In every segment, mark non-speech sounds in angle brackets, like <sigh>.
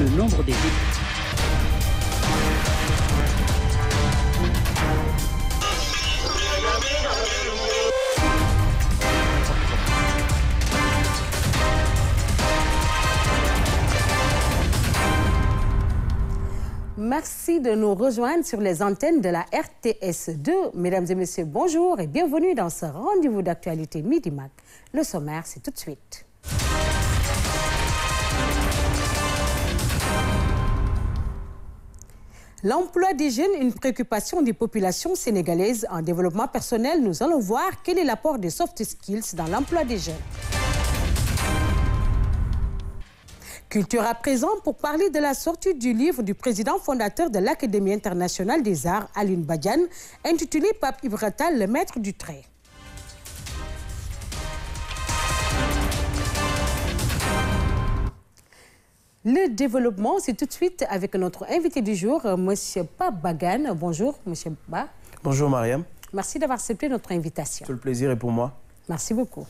le nombre des députés. Merci de nous rejoindre sur les antennes de la RTS2. Mesdames et messieurs, bonjour et bienvenue dans ce rendez-vous d'actualité Midi Mac. Le sommaire, c'est tout de suite. L'emploi des jeunes, une préoccupation des populations sénégalaises en développement personnel. Nous allons voir quel est l'apport des soft skills dans l'emploi des jeunes. Culture à présent pour parler de la sortie du livre du président fondateur de l'Académie internationale des arts, Aline Badian, intitulé Pape Ibratal, le maître du trait. Le développement, c'est tout de suite avec notre invité du jour, euh, M. Bagan. Bonjour, M. Ba. Bonjour, Mariam. Merci d'avoir accepté notre invitation. Tout le plaisir est pour moi. Merci beaucoup.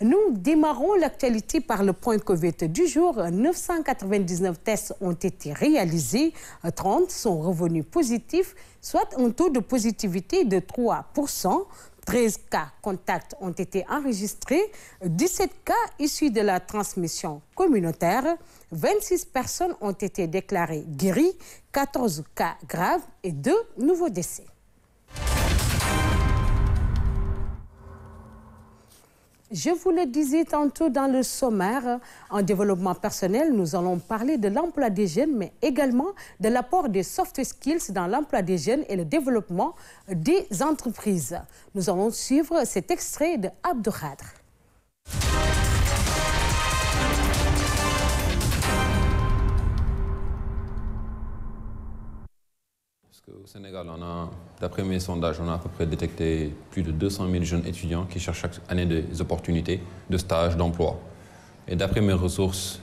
Nous démarrons l'actualité par le point COVID du jour. 999 tests ont été réalisés, 30 sont revenus positifs, soit un taux de positivité de 3 13 cas contacts ont été enregistrés, 17 cas issus de la transmission communautaire, 26 personnes ont été déclarées guéries, 14 cas graves et 2 nouveaux décès. Je vous le disais tantôt dans le sommaire, en développement personnel, nous allons parler de l'emploi des jeunes, mais également de l'apport des soft skills dans l'emploi des jeunes et le développement des entreprises. Nous allons suivre cet extrait de Abdoukhadr. Au Sénégal, d'après mes sondages, on a à peu près détecté plus de 200 000 jeunes étudiants qui cherchent chaque année des opportunités de stage, d'emploi. Et d'après mes ressources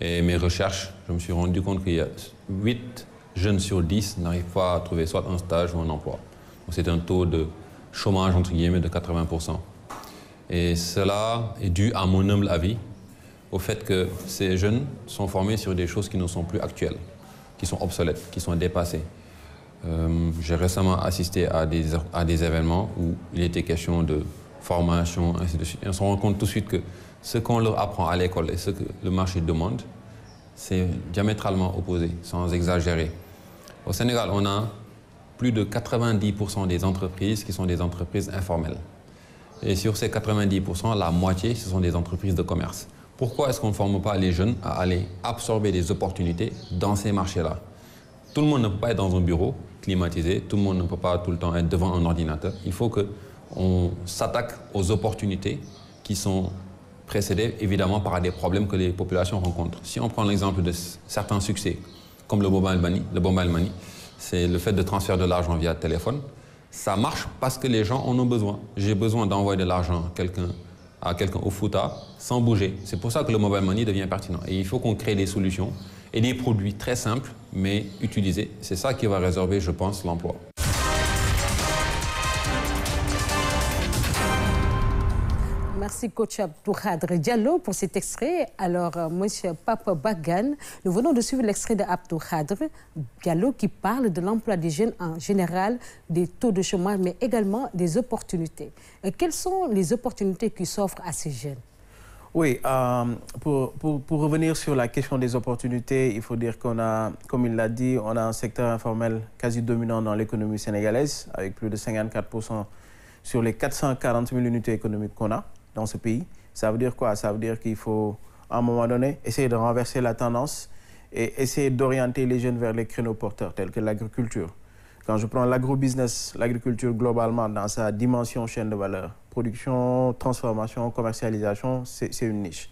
et mes recherches, je me suis rendu compte qu'il y a 8 jeunes sur 10 n'arrivent pas à trouver soit un stage ou un emploi. c'est un taux de chômage, entre guillemets, de 80%. Et cela est dû, à mon humble avis, au fait que ces jeunes sont formés sur des choses qui ne sont plus actuelles, qui sont obsolètes, qui sont dépassées. Euh, j'ai récemment assisté à des, à des événements où il était question de formation, Et on se rend compte tout de suite que ce qu'on leur apprend à l'école et ce que le marché demande, c'est diamétralement opposé, sans exagérer. Au Sénégal, on a plus de 90% des entreprises qui sont des entreprises informelles. Et sur ces 90%, la moitié, ce sont des entreprises de commerce. Pourquoi est-ce qu'on ne forme pas les jeunes à aller absorber des opportunités dans ces marchés-là Tout le monde ne peut pas être dans un bureau climatisé, tout le monde ne peut pas tout le temps être devant un ordinateur. Il faut qu'on s'attaque aux opportunités qui sont précédées évidemment par des problèmes que les populations rencontrent. Si on prend l'exemple de certains succès, comme le Mobile Money, le c'est le fait de transférer de l'argent via téléphone. Ça marche parce que les gens en ont besoin. J'ai besoin d'envoyer de l'argent à quelqu'un au Fouta sans bouger. C'est pour ça que le mobile money devient pertinent. Et il faut qu'on crée des solutions et des produits très simples mais utilisés. C'est ça qui va réserver, je pense, l'emploi. Merci, coach Diallo, pour cet extrait. Alors, euh, monsieur Papa Bagan, nous venons de suivre l'extrait d'Abdoukhadr Diallo qui parle de l'emploi des jeunes en général, des taux de chômage, mais également des opportunités. quelles sont les opportunités qui s'offrent à ces jeunes oui, euh, pour, pour, revenir sur la question des opportunités, il faut dire qu'on a, comme il l'a dit, on a un secteur informel quasi dominant dans l'économie sénégalaise, avec plus de 54% sur les 440 000 unités économiques qu'on a dans ce pays. Ça veut dire quoi Ça veut dire qu'il faut, à un moment donné, essayer de renverser la tendance et essayer d'orienter les jeunes vers les créneaux porteurs, tels que l'agriculture. Quand je prends l'agrobusiness, l'agriculture globalement dans sa dimension chaîne de valeur, production, transformation, commercialisation, c'est une niche.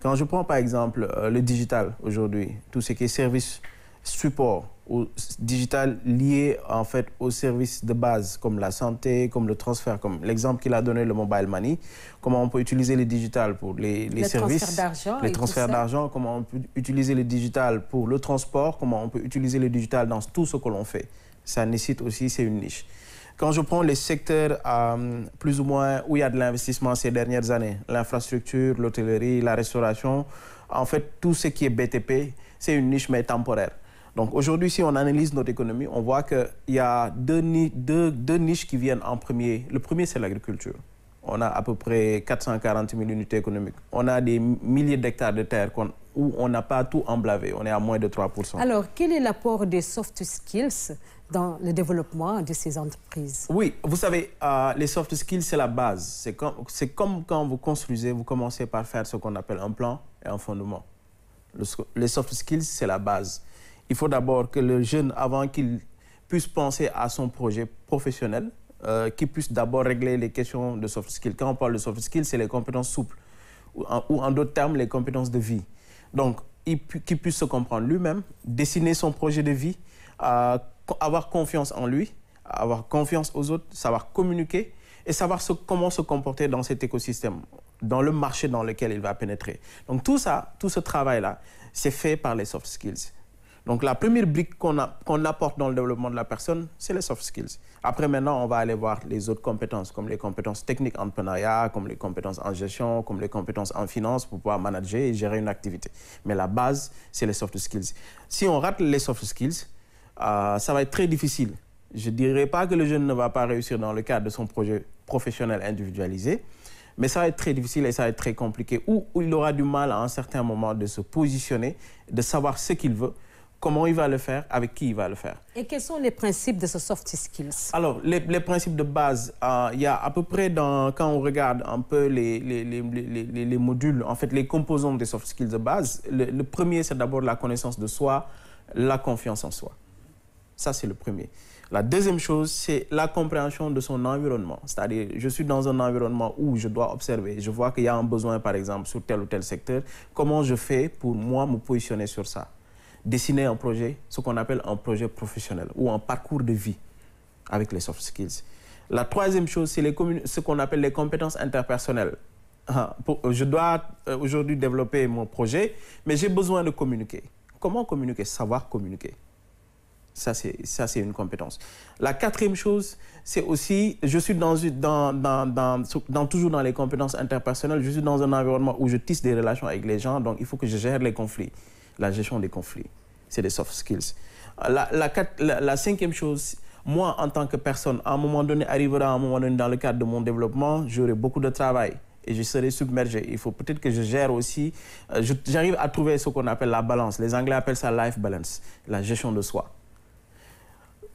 Quand je prends par exemple euh, le digital aujourd'hui, tout ce qui est service support ou digital lié en fait aux services de base comme la santé, comme le transfert, comme l'exemple qu'il a donné le mobile money, comment on peut utiliser le digital pour les, les le services, les transferts d'argent, comment on peut utiliser le digital pour le transport, comment on peut utiliser le digital dans tout ce que l'on fait. Ça nécessite aussi, c'est une niche. Quand je prends les secteurs euh, plus ou moins où il y a de l'investissement ces dernières années, l'infrastructure, l'hôtellerie, la restauration, en fait, tout ce qui est BTP, c'est une niche mais temporaire. Donc aujourd'hui, si on analyse notre économie, on voit qu'il y a deux niches qui viennent en premier. Le premier, c'est l'agriculture on a à peu près 440 000 unités économiques. On a des milliers d'hectares de terre où on n'a pas tout emblavé, on est à moins de 3 Alors, quel est l'apport des soft skills dans le développement de ces entreprises Oui, vous savez, euh, les soft skills, c'est la base. C'est comme, comme, quand vous construisez, vous commencez par faire ce qu'on appelle un plan et un fondement. les soft skills, c'est la base. Il faut d'abord que le jeune, avant qu'il puisse penser à son projet professionnel, euh, qui puisse d'abord régler les questions de soft skills. Quand on parle de soft skills, c'est les compétences souples, ou en, d'autres termes, les compétences de vie. Donc, qui puisse se comprendre lui-même, dessiner son projet de vie, euh, avoir confiance en lui, avoir confiance aux autres, savoir communiquer et savoir comment se comporter dans cet écosystème, dans le marché dans lequel il va pénétrer. Donc tout ça, tout ce travail-là, c'est fait par les soft skills. Donc la première brique qu'on apporte dans le développement de la personne, c'est les soft skills. Après maintenant, on va aller voir les autres compétences, comme les compétences techniques en entrepreneuriat, comme les compétences en gestion, comme les compétences en finance pour pouvoir manager et gérer une activité. Mais la base, c'est les soft skills. Si on rate les soft skills, euh, ça va être très difficile. Je ne dirais pas que le jeune ne va pas réussir dans le cadre de son projet professionnel individualisé, mais ça va être très difficile et ça va être très compliqué. Ou il aura du mal à un certain moment de se positionner, de savoir ce qu'il veut, comment il va le faire, avec qui il va le faire. Et quels sont les principes de ce soft skills Alors, les, les principes de base, euh, il y a à peu près, dans, quand on regarde un peu les, les, les, modules, en fait, les composants des soft skills de base, le premier, c'est d'abord la connaissance de soi, la confiance en soi. Ça, c'est le premier. La deuxième chose, c'est la compréhension de son environnement. C'est-à-dire, je suis dans un environnement où je dois observer. Je vois qu'il y a un besoin, par exemple, sur tel ou tel secteur. Comment je fais pour moi me positionner sur ça dessiner un projet, ce qu'on appelle un projet professionnel ou un parcours de vie avec les soft skills. La troisième chose, c'est ce qu'on appelle les compétences interpersonnelles. Ah, euh, je dois euh, aujourd'hui développer mon projet, mais j'ai besoin de communiquer. Comment communiquer Savoir communiquer. Ça, c'est une compétence. La quatrième chose, c'est aussi, je suis dans, dans, toujours dans les compétences interpersonnelles, je suis dans un environnement où je tisse des relations avec les gens, donc il faut que je gère les conflits la gestion des conflits. C'est des soft skills. La, la, cinquième chose, moi, en tant que personne, à un moment donné, arrivera à un moment donné dans le cadre de mon développement, j'aurai beaucoup de travail et je serai submergé. Il faut peut-être que je gère aussi. Euh, j'arrive à trouver ce qu'on appelle la balance. Les Anglais appellent ça life balance, la gestion de soi.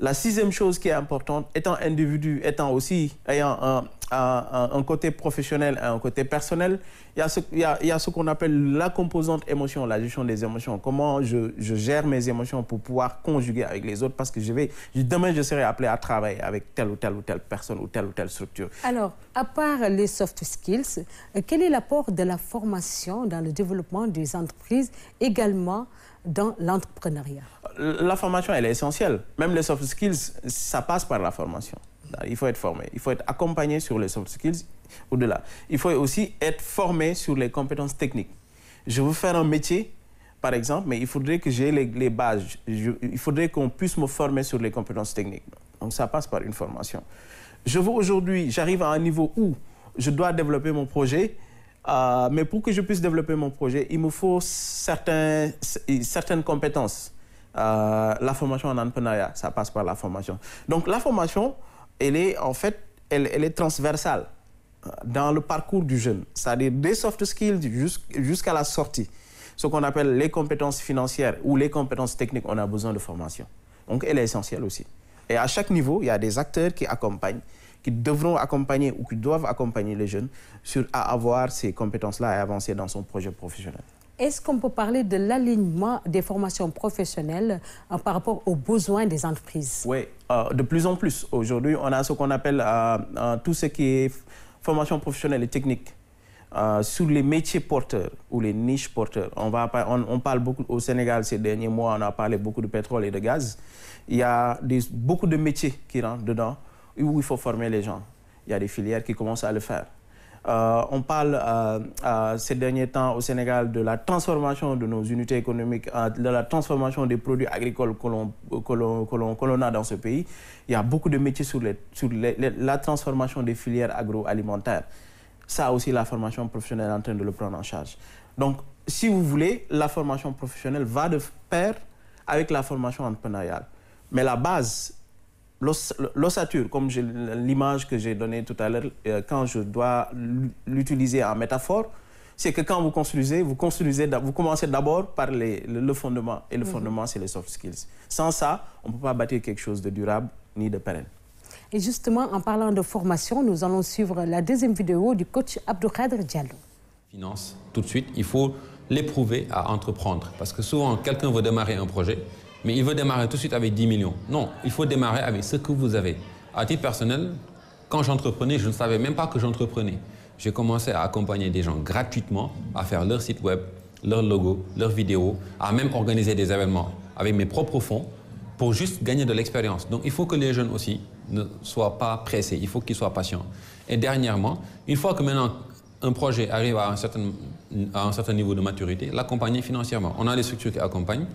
La sixième chose qui est importante, étant individu, étant aussi ayant un, côté professionnel et un côté personnel, il y a ce, qu'on appelle la composante émotion, la gestion des émotions. Comment je, gère mes émotions pour pouvoir conjuguer avec les autres parce que je vais, demain je serai appelé à travailler avec telle ou telle ou telle personne ou telle ou telle structure. Alors, à part les soft skills, euh, quel est l'apport de la formation dans le développement des entreprises également dans l'entrepreneuriat La formation, elle est essentielle. Même les soft skills, ça passe par la formation. Il faut être formé, il faut être accompagné sur les soft skills au-delà. Il faut aussi être formé sur les compétences techniques. Je veux faire un métier, par exemple, mais il faudrait que j'ai les, bases. il faudrait qu'on puisse me former sur les compétences techniques. Donc ça passe par une formation. Je veux aujourd'hui, j'arrive à un niveau où je dois développer mon projet euh, mais pour que je puisse développer mon projet, il me faut certaines compétences. Euh, la formation en entrepreneuriat, ça passe par la formation. Donc la formation, elle est en fait, elle, elle est transversale euh, dans le parcours du jeune, c'est-à-dire des soft skills jusqu'à la sortie. Ce qu'on appelle les compétences financières ou les compétences techniques, on a besoin de formation. Donc elle est essentielle aussi. Et à chaque niveau, il y a des acteurs qui accompagnent qui devront accompagner ou qui doivent accompagner les jeunes sur, à avoir ces compétences-là et avancer dans son projet professionnel. Est-ce qu'on peut parler de l'alignement des formations professionnelles euh, par rapport aux besoins des entreprises Oui, euh, de plus en plus. Aujourd'hui, on a ce qu'on appelle euh, tout ce qui est formation professionnelle et technique. sur les métiers porteurs ou les niches porteurs. On, va, on, parle beaucoup au Sénégal ces derniers mois, on a parlé beaucoup de pétrole et de gaz. Il y a des, beaucoup de métiers qui rentrent dedans où il faut former les gens. Il y a des filières qui commencent à le faire. Euh, on parle euh, ces derniers temps au Sénégal de la transformation de nos unités économiques, euh, de la transformation des produits agricoles que l'on a dans ce pays. Il y a beaucoup de métiers sur, les, sur la transformation des filières agroalimentaires. Ça aussi, la formation professionnelle est en train de le prendre en charge. Donc, si vous voulez, la formation professionnelle va de pair avec la formation entrepreneuriale. Mais la base, l'ossature, comme l'image que j'ai donnée tout à l'heure, euh, quand je dois l'utiliser en métaphore, c'est que quand vous construisez, vous, construisez, vous commencez d'abord par les, le, fondement. Et le mhm. fondement, c'est les soft skills. Sans ça, on ne peut pas bâtir quelque chose de durable ni de pérenne. Et justement, en parlant de formation, nous allons suivre la deuxième vidéo du coach Abdoukhadr Diallo. Finance, tout de suite, il faut l'éprouver à entreprendre. Parce que souvent, quelqu'un veut démarrer un projet, mais il veut démarrer tout de suite avec 10 millions. Non, il faut démarrer avec ce que vous avez. À titre personnel, quand j'entreprenais, je ne savais même pas que j'entreprenais. J'ai commencé à accompagner des gens gratuitement à faire leur site web, leur logo, leur vidéo, à même organiser des événements avec mes propres fonds pour juste gagner de l'expérience. Donc il faut que les jeunes aussi ne soient pas pressés, il faut qu'ils soient patients. Et dernièrement, une fois que maintenant un projet arrive à un certain, à un certain niveau de maturité, l'accompagner financièrement. On a des structures qui accompagnent.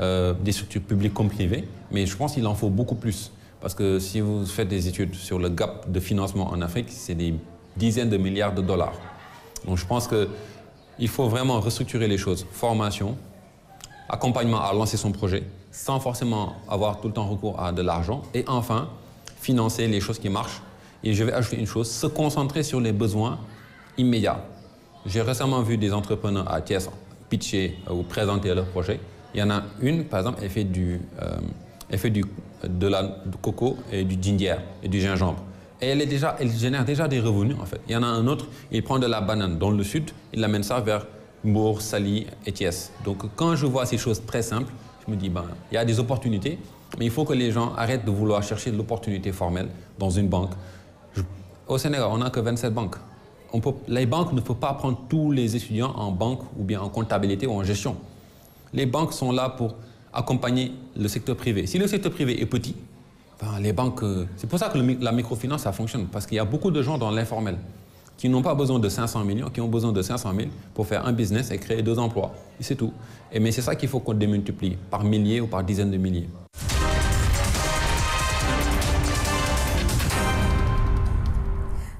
Euh, des structures publiques comme privées, mais je pense qu'il en faut beaucoup plus. Parce que si vous faites des études sur le gap de financement en Afrique, c'est des dizaines de milliards de dollars. Donc je pense qu'il faut vraiment restructurer les choses. Formation, accompagnement à lancer son projet, sans forcément avoir tout le temps recours à de l'argent. Et enfin, financer les choses qui marchent. Et je vais ajouter une chose, se concentrer sur les besoins immédiats. J'ai récemment vu des entrepreneurs à Thiès pitcher euh, ou présenter leur projet. Il y en a une, par exemple, elle fait du, euh, elle fait du de la coco et du ginger et du gingembre. Et elle, est déjà, elle génère déjà des revenus, en fait. Il y en a un autre, il prend de la banane dans le sud, il amène ça vers Mour, Sali et Thiès. Donc, quand je vois ces choses très simples, je me dis, ben, il y a des opportunités, mais il faut que les gens arrêtent de vouloir chercher de l'opportunité formelle dans une banque. au Sénégal, on n'a que 27 banques. les banques ne peuvent pas prendre tous les étudiants en banque ou bien en comptabilité ou en gestion. Les banques sont là pour accompagner le secteur privé. Si le secteur privé est petit, ben, les banques... Euh, c'est pour ça que la microfinance, ça fonctionne, parce qu'il y a beaucoup de gens dans l'informel qui n'ont pas besoin de 500 millions, qui ont besoin de 500 000 pour faire un business et créer deux emplois. C'est tout. Et mais c'est ça qu'il faut qu'on démultiplie, par milliers ou par dizaines de milliers.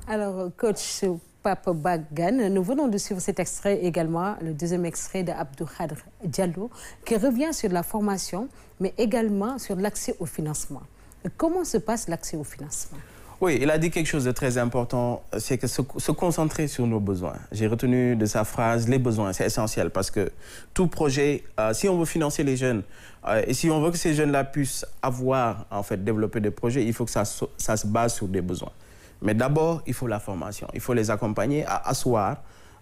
Alors, coach, Pape Bagan. Nous venons de suivre cet extrait également, le deuxième extrait d'Abdou Khadr Diallo, qui revient sur la formation, mais également sur l'accès au financement. Comment se passe l'accès au financement oui, il a dit quelque chose de très important, c'est que se, concentrer sur nos besoins. J'ai retenu de sa phrase les besoins, c'est essentiel parce que tout projet, euh, si on veut financer les jeunes euh, et si on veut que ces jeunes-là puissent avoir, en fait, développer des projets, il faut que ça se base sur des besoins. Mais d'abord, il faut la formation. Il faut les accompagner à asseoir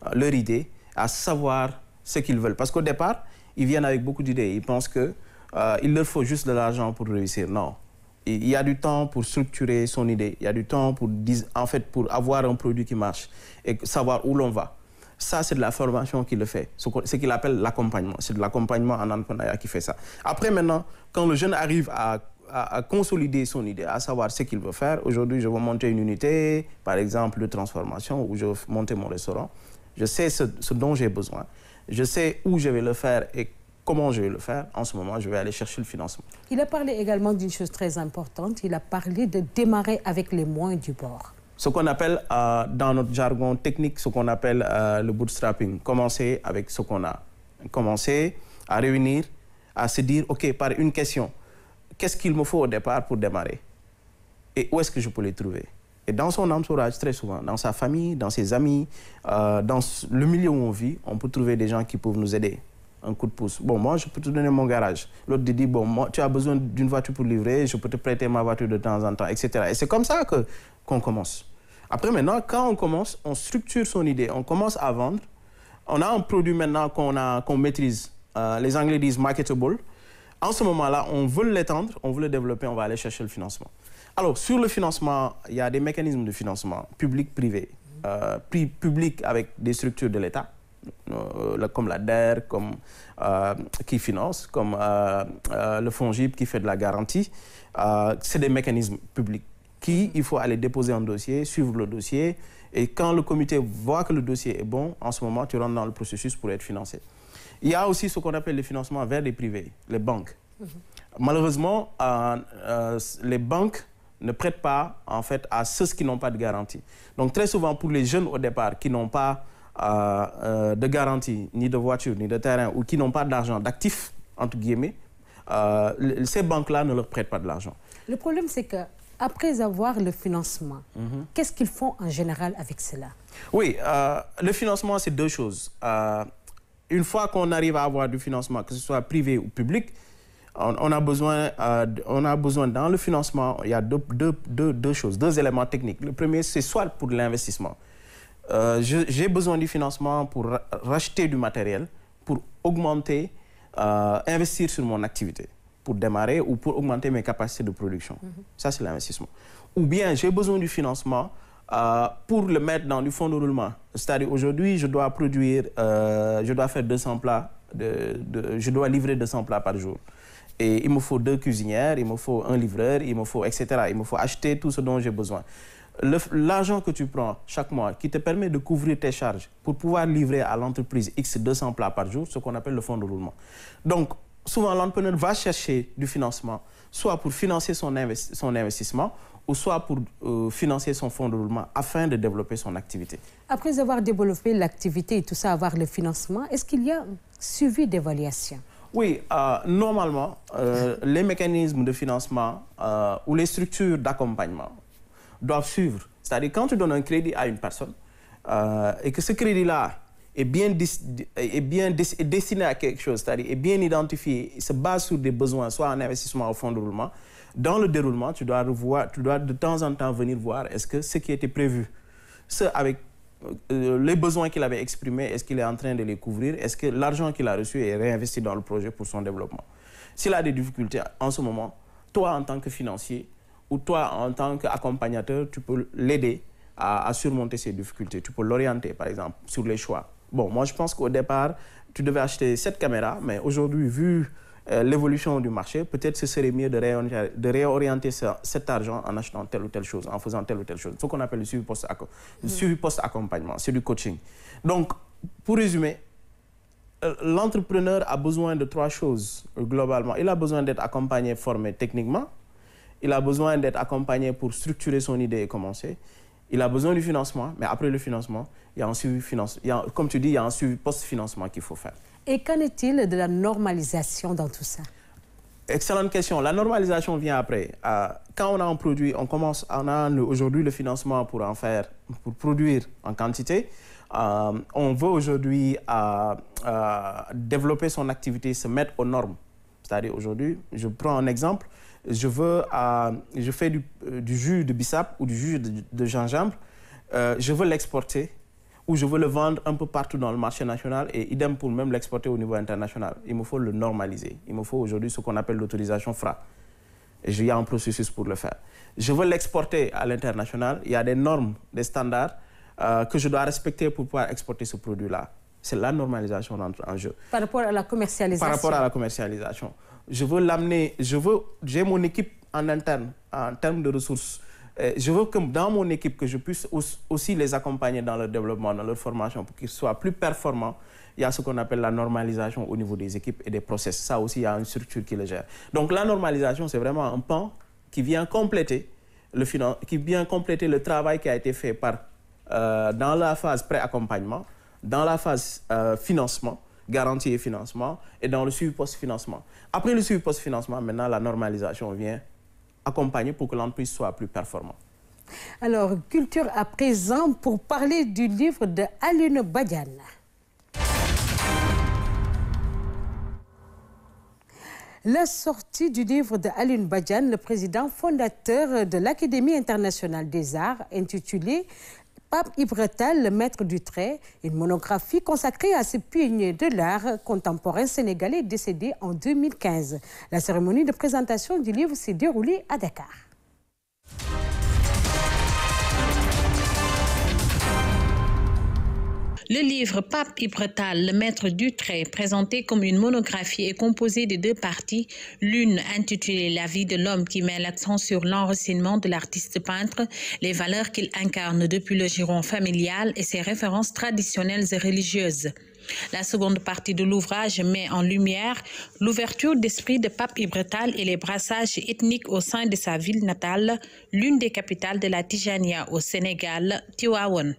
euh, leur idée, à savoir ce qu'ils veulent. Parce qu'au départ, ils viennent avec beaucoup d'idées. Ils pensent qu'il euh, leur faut juste de l'argent pour réussir. Non. Il y a du temps pour structurer son idée. Il y a du temps pour, en fait, pour avoir un produit qui marche et savoir où l'on va. Ça, c'est de la formation qui le fait, ce qu'il appelle l'accompagnement. C'est de l'accompagnement en entrepreneuriat qui fait ça. Après, maintenant, quand le jeune arrive à à, consolider son idée, à savoir ce qu'il veut faire. Aujourd'hui, je veux monter une unité, par exemple, de transformation, où je veux monter mon restaurant. Je sais ce, dont j'ai besoin. Je sais où je vais le faire et comment je vais le faire. En ce moment, je vais aller chercher le financement. Il a parlé également d'une chose très importante. Il a parlé de démarrer avec les moins du bord. Ce qu'on appelle, euh, dans notre jargon technique, ce qu'on appelle euh, le bootstrapping. Commencer avec ce qu'on a. Commencer à réunir, à se dire, OK, par une question qu'est-ce qu'il me faut au départ pour démarrer Et où est-ce que je peux les trouver Et dans son entourage, très souvent, dans sa famille, dans ses amis, euh, dans le milieu où on vit, on peut trouver des gens qui peuvent nous aider. Un coup de pouce. Bon, moi, je peux te donner mon garage. L'autre dit, bon, moi, tu as besoin d'une voiture pour livrer, je peux te prêter ma voiture de temps en temps, etc. Et c'est comme ça que, qu'on commence. Après, maintenant, quand on commence, on structure son idée. On commence à vendre. On a un produit maintenant qu'on, a, qu'on maîtrise. Euh, les Anglais disent marketable. En ce moment-là, on veut l'étendre, on veut le développer, on va aller chercher le financement. Alors, sur le financement, il y a des mécanismes de financement public-privé. Euh, public avec des structures de l'État, euh, comme la DER, comme, euh, qui finance, comme euh, le GIP qui fait de la garantie. C'est des mécanismes publics qui, il faut aller déposer un dossier, suivre le dossier. Et quand le comité voit que le dossier est bon, en ce moment, tu rentres dans le processus pour être financé. Il y a aussi ce qu'on appelle le financement vers les privés, les banques. Mhm. Malheureusement, euh, euh, les banques ne prêtent pas en fait à ceux qui n'ont pas de garantie. Donc très souvent pour les jeunes au départ qui n'ont pas euh, de garantie, ni de voiture, ni de terrain, ou qui n'ont pas d'argent, d'actifs, entre guillemets, ces banques-là ne leur prêtent pas de l'argent. Le problème, c'est que après avoir le financement, mhm. qu'est-ce qu'ils font en général avec cela Oui, le financement, c'est deux choses une fois qu'on arrive à avoir du financement, que ce soit privé ou public, on, a besoin, euh, on a besoin dans le financement, il y a deux, choses, deux éléments techniques. Le premier, c'est soit pour l'investissement. Euh, j'ai besoin du financement pour racheter du matériel, pour augmenter, euh, investir sur mon activité pour démarrer ou pour augmenter mes capacités de production. Mm-hmm. Ça, c'est l'investissement. Ou bien j'ai besoin du financement euh, pour le mettre dans du fonds de roulement. C'est-à-dire aujourd'hui, je dois produire, euh, je dois faire 200 plats, je dois livrer 200 plats par jour. Et il me faut deux cuisinières, il me faut un livreur, il me faut, etc. Il me faut acheter tout ce dont j'ai besoin. L'argent que tu prends chaque mois qui te permet de couvrir tes charges pour pouvoir livrer à l'entreprise X 200 plats par jour, ce qu'on appelle le fonds de roulement. Donc, souvent, l'entrepreneur va chercher du financement, soit pour financer son investissement, ou soit pour euh, financer son fonds de roulement afin de développer son activité. Après avoir développé l'activité et tout ça, avoir le financement, est-ce qu'il y a suivi d'évaluation Oui, euh, normalement, euh, les mécanismes de financement ou les structures d'accompagnement doivent suivre. C'est-à-dire quand tu donnes un crédit à une personne et que ce crédit-là est bien, est bien destiné à quelque chose, c'est-à-dire est bien identifié, il se base sur des besoins, soit en investissement au fonds de roulement, dans le déroulement, tu dois revoir, tu dois de temps en temps venir voir est-ce que ce qui était prévu, ce avec euh, les besoins qu'il avait exprimés, est-ce qu'il est en train de les couvrir Est-ce que l'argent qu'il a reçu est réinvesti dans le projet pour son développement S'il a des difficultés en ce moment, toi en tant que financier ou toi en tant qu'accompagnateur, tu peux l'aider à, surmonter ces difficultés. Tu peux l'orienter, par exemple, sur les choix. Bon, moi je pense qu'au départ, tu devais acheter cette caméra, mais aujourd'hui, vu euh, l'évolution du marché, peut-être ce serait mieux de, réorienter, de réorienter cet argent en achetant telle ou telle chose, en faisant telle ou telle chose. Ce qu'on appelle le suivi post-accompagnement, mm. c'est du coaching. Donc, pour résumer, euh, l'entrepreneur a besoin de trois choses euh, globalement. Il a besoin d'être accompagné, formé techniquement. Il a besoin d'être accompagné pour structurer son idée et commencer. Il a besoin du financement, mais après le financement, il y a un suivi finance, comme tu dis, il y a un suivi post-financement qu'il faut faire. Et qu'en est-il de la normalisation dans tout ça Excellente question. La normalisation vient après. Euh, quand on a un produit, on commence, on a aujourd'hui le financement pour en faire, pour produire en quantité. Euh, on veut aujourd'hui euh, développer son activité, se mettre aux normes. C'est-à-dire aujourd'hui, je prends un exemple, je veux, je fais du, jus de bissap ou du jus de, de gingembre, je veux l'exporter où je veux le vendre un peu partout dans le marché national et idem pour même l'exporter au niveau international. Il me faut le normaliser. Il me faut aujourd'hui ce qu'on appelle l'autorisation FRA. Et il y a un processus pour le faire. Je veux l'exporter à l'international. Il y a des normes, des standards euh, que je dois respecter pour pouvoir exporter ce produit-là. C'est la normalisation rentre en jeu. Par rapport à la commercialisation. Par rapport à la commercialisation. Je veux l'amener, je veux, j'ai mon équipe en interne en termes de ressources euh, je veux que dans mon équipe, que je puisse aussi les accompagner dans leur développement, dans leur formation, pour qu'ils soient plus performants. Il y a ce qu'on appelle la normalisation au niveau des équipes et des process. Ça aussi, il y a une structure qui le gère. Donc la normalisation, c'est vraiment un pan qui vient compléter le, qui vient compléter le travail qui a été fait par, euh, dans la phase pré-accompagnement, dans la phase euh, financement, garantie et financement, et dans le suivi post-financement. Après le suivi post-financement, maintenant, la normalisation vient accompagner pour que l'entreprise soit plus performante. Alors, culture à présent pour parler du livre de Aline Badian. La sortie du livre de Aline Badjan, le président fondateur de l'Académie internationale des arts, intitulé Pape Yvretel, le maître du trait, une monographie consacrée à ce pionnier de l'art contemporain sénégalais décédé en 2015. La cérémonie de présentation du livre s'est déroulée à Dakar. Le livre Pape Ibretal, le maître du trait, présenté comme une monographie, est composé de deux parties, l'une intitulée La vie de l'homme qui met l'accent sur l'enracinement de l'artiste peintre, les valeurs qu'il incarne depuis le giron familial et ses références traditionnelles et religieuses. La seconde partie de l'ouvrage met en lumière l'ouverture d'esprit de Pape Ibretal et les brassages ethniques au sein de sa ville natale, l'une des capitales de la Tijania au Sénégal, Tiwawan.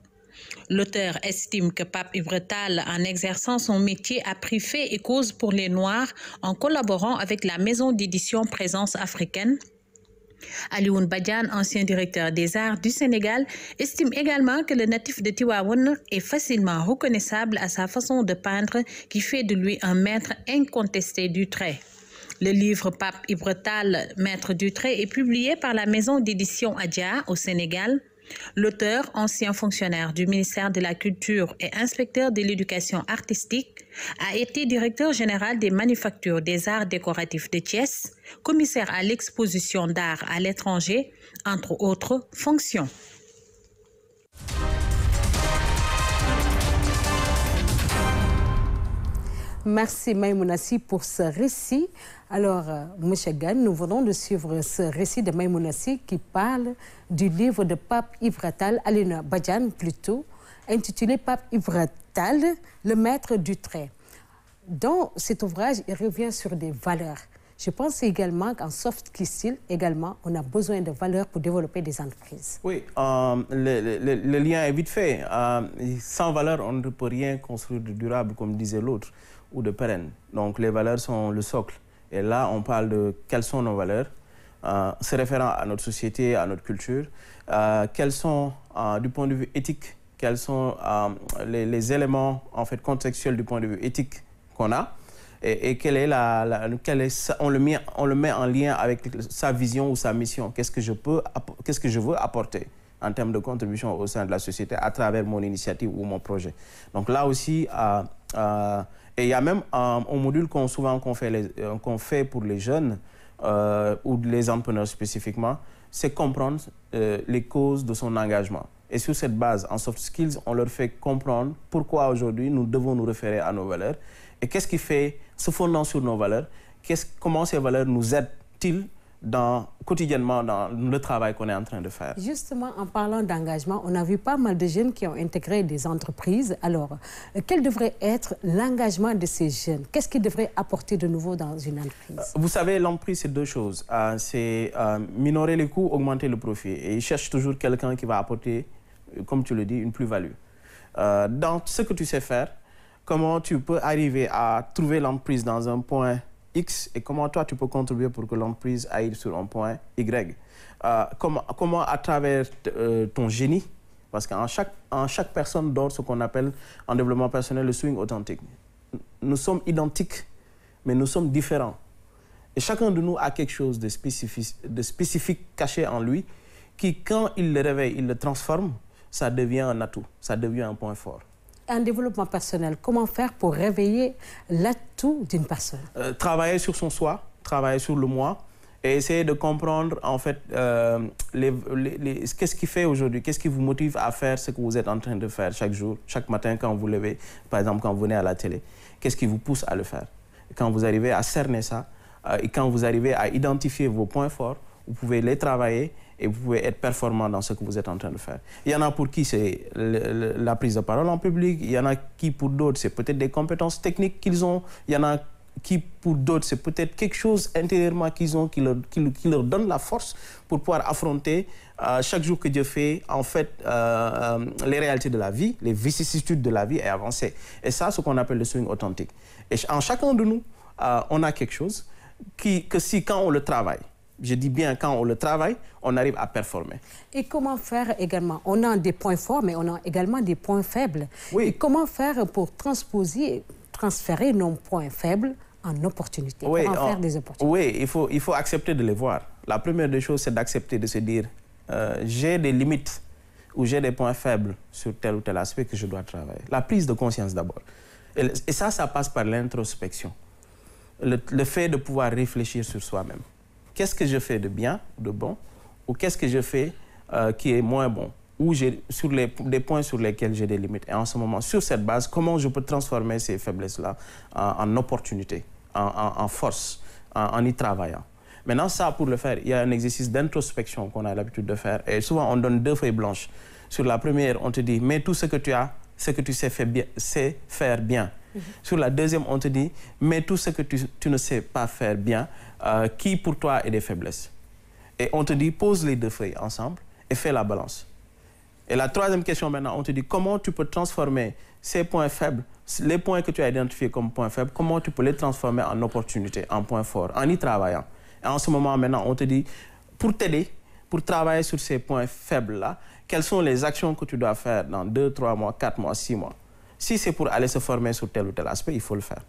L'auteur estime que Pape Ibretal, en exerçant son métier, a pris fait et cause pour les Noirs en collaborant avec la maison d'édition Présence africaine Alioun Badian, ancien directeur des arts du Sénégal, estime également que le natif de Tiwawun est facilement reconnaissable à sa façon de peindre qui fait de lui un maître incontesté du trait. Le livre Pape Ibretal, Maître du trait, est publié par la maison d'édition Adja au Sénégal. L'auteur, ancien fonctionnaire du ministère de la Culture et inspecteur de l'éducation artistique, a été directeur général des manufactures des arts décoratifs de Thiès, commissaire à l'exposition d'art à l'étranger, entre autres fonctions. Merci Maïmounassi pour ce récit. Alors, euh, M. nous venons de suivre ce récit de Maïmounassi qui parle du livre de Pape Ivratal, Alina Badjan plutôt, intitulé Pape Ivratal, le maître du trait. Dans cet ouvrage, il revient sur des valeurs. Je pense également qu'en soft skills également, on a besoin de valeurs pour développer des entreprises. Oui, euh, le, lien est vite fait. Euh, sans valeur, on ne peut rien construire de durable, comme disait l'autre ou de pérenne. Donc les valeurs sont le socle. Et là, on parle de quelles sont nos valeurs, euh, se référant à notre société, à notre culture, euh, sont, euh, du point de vue éthique, quels sont euh, les, éléments en fait contextuels du point de vue éthique qu'on a, et, quelle est la, la est, on, le met, on le met en lien avec sa vision ou sa mission. Qu'est-ce que je peux, qu'est-ce que je veux apporter en termes de contribution au sein de la société à travers mon initiative ou mon projet. Donc là aussi, euh, euh, et il y a même euh, un, module qu'on souvent qu'on fait, euh, qu'on fait pour les jeunes ou les entrepreneurs spécifiquement, c'est comprendre les causes de son engagement. Et sur cette base, en soft skills, on leur fait comprendre pourquoi aujourd'hui nous devons nous référer à nos valeurs et qu'est-ce qui fait, se fondant sur nos valeurs, comment ces valeurs nous aident-ils dans, quotidiennement dans le travail qu'on est en train de faire. Justement, en parlant d'engagement, on a vu pas mal de jeunes qui ont intégré des entreprises. Alors, quel devrait être l'engagement de ces jeunes Qu'est-ce qu'ils devraient apporter de nouveau dans une entreprise euh, Vous savez, l'emprise, c'est deux choses. Euh, c'est euh, minorer les coûts, augmenter le profit. Et ils cherchent toujours quelqu'un qui va apporter, comme tu le dis, une plus-value. dans ce que tu sais faire, comment tu peux arriver à trouver l'emprise dans un point X et comment toi tu peux contribuer pour que l'emprise aille sur un point Y. Euh, comment, comment à travers euh, ton génie, parce qu'en chaque, en chaque personne dort ce qu'on appelle en développement personnel le swing authentique. Nous sommes identiques, mais nous sommes différents. Et chacun de nous a quelque chose de spécifique, de spécifique caché en lui qui, quand il le réveille, il le transforme, ça devient un atout, ça devient un point fort un développement personnel, comment faire pour réveiller l'atout d'une personne euh, Travailler sur son soi, travailler sur le moi et essayer de comprendre en fait euh, qu'est-ce qui fait aujourd'hui, qu'est-ce qui vous motive à faire ce que vous êtes en train de faire chaque jour, chaque matin quand vous levez, par exemple quand vous venez à la télé, qu'est-ce qui vous pousse à le faire. quand vous arrivez à cerner ça euh, et quand vous arrivez à identifier vos points forts, vous pouvez les travailler et vous pouvez être performant dans ce que vous êtes en train de faire. Il y en a pour qui c'est la prise de parole en public, il y en a qui pour d'autres c'est peut-être des compétences techniques qu'ils ont, il y en a qui pour d'autres c'est peut-être quelque chose intérieurement qu'ils ont qui leur, qui, leur, donne la force pour pouvoir affronter euh, chaque jour que Dieu fait en fait euh, euh, les réalités de la vie, les vicissitudes de la vie et avancer. Et ça, ce qu'on appelle le swing authentique. Et en chacun de nous, on a quelque chose qui, que si quand on le travaille, je dis bien quand on le travaille, on arrive à performer. Et comment faire également On a des points forts, mais on a également des points faibles. Oui. Et comment faire pour transposer, transférer nos points faibles en opportunités, oui, faire des opportunités Oui, il faut, il faut accepter de les voir. La première des choses, c'est d'accepter de se dire, euh, j'ai des limites ou j'ai des points faibles sur tel ou tel aspect que je dois travailler. La prise de conscience d'abord. Et, ça, ça passe par l'introspection. le fait de pouvoir réfléchir sur soi-même qu'est-ce que je fais de bien, de bon, ou qu'est-ce que je fais euh, qui est moins bon, ou sur les, des points sur lesquels j'ai des limites. Et en ce moment, sur cette base, comment je peux transformer ces faiblesses-là en, en, opportunités, en, en force, en y travaillant. Maintenant, ça, pour le faire, il y a un exercice d'introspection qu'on a l'habitude de faire. Et souvent, on donne deux feuilles blanches. Sur la première, on te dit, mais tout ce que tu as, ce que tu sais bien, sais faire bien Mhm. Sur la deuxième, on te dit, mais tout ce que tu, ne sais pas faire bien, euh, qui pour toi est des faiblesses Et on te dit, pose les deux feuilles ensemble et fais la balance. Et la troisième question maintenant, on te dit, comment tu peux transformer ces points faibles, les points que tu as identifiés comme points faibles, comment tu peux les transformer en opportunités, en points forts, en y travaillant. Et en ce moment maintenant, on te dit, pour t'aider, pour travailler sur ces points faibles-là, quelles sont les actions que tu dois faire dans 2, 3 mois, 4 mois, 6 mois si c'est pour aller se former sur tel ou tel aspect, il faut le faire.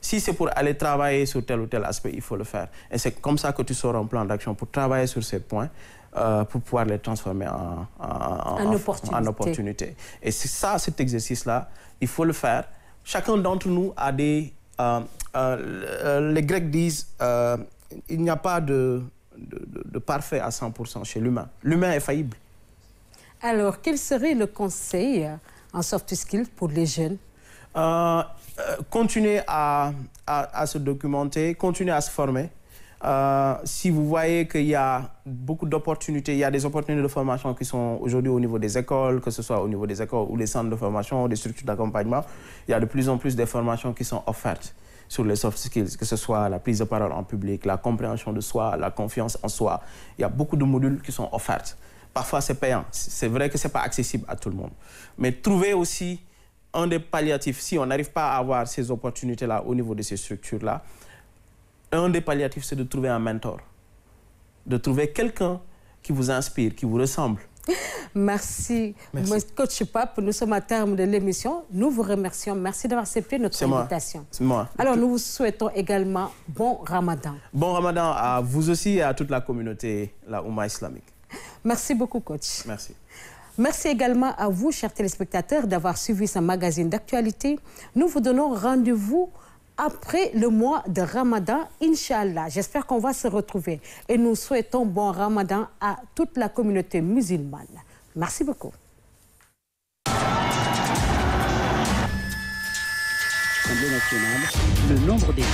Si c'est pour aller travailler sur tel ou tel aspect, il faut le faire. Et c'est comme ça que tu sors un plan d'action pour travailler sur ces points, euh, pour pouvoir les transformer en, en, opportunité. Et c'est ça, cet exercice-là, il faut le faire. Chacun d'entre nous a des... Euh, euh, les Grecs disent, il n'y a pas de, de parfait à 100% chez l'humain. L'humain est faillible. Alors, quel serait le conseil en soft skills pour les jeunes euh, euh, Continuez à, à, se documenter, continuez à se former. Euh, si vous voyez qu'il y a beaucoup d'opportunités, il y a des opportunités de formation qui sont aujourd'hui au niveau des écoles, que ce soit au niveau des écoles ou des centres de formation, des structures d'accompagnement, il y a de plus en plus de formations qui sont offertes sur les soft skills, que ce soit la prise de parole en public, la compréhension de soi, la confiance en soi. Il y a beaucoup de modules qui sont offerts. Parfois, c'est payant. C'est vrai que ce n'est pas accessible à tout le monde. Mais trouver aussi un des palliatifs, si on n'arrive pas à avoir ces opportunités-là au niveau de ces structures-là, un des palliatifs, c'est de trouver un mentor, de trouver quelqu'un qui vous inspire, qui vous ressemble. <laughs> Merci. Coach Pape, nous sommes à terme de l'émission. Nous vous remercions. Merci d'avoir accepté notre invitation. Alors, nous vous souhaitons également bon ramadan. Bon ramadan à vous aussi et à toute la communauté, la Ouma islamique. Merci beaucoup, coach. Merci. Merci également à vous, chers téléspectateurs, d'avoir suivi ce magazine d'actualité. Nous vous donnons rendez-vous après le mois de Ramadan, Inch'Allah. J'espère qu'on va se retrouver et nous souhaitons bon Ramadan à toute la communauté musulmane. Merci beaucoup. Le nombre des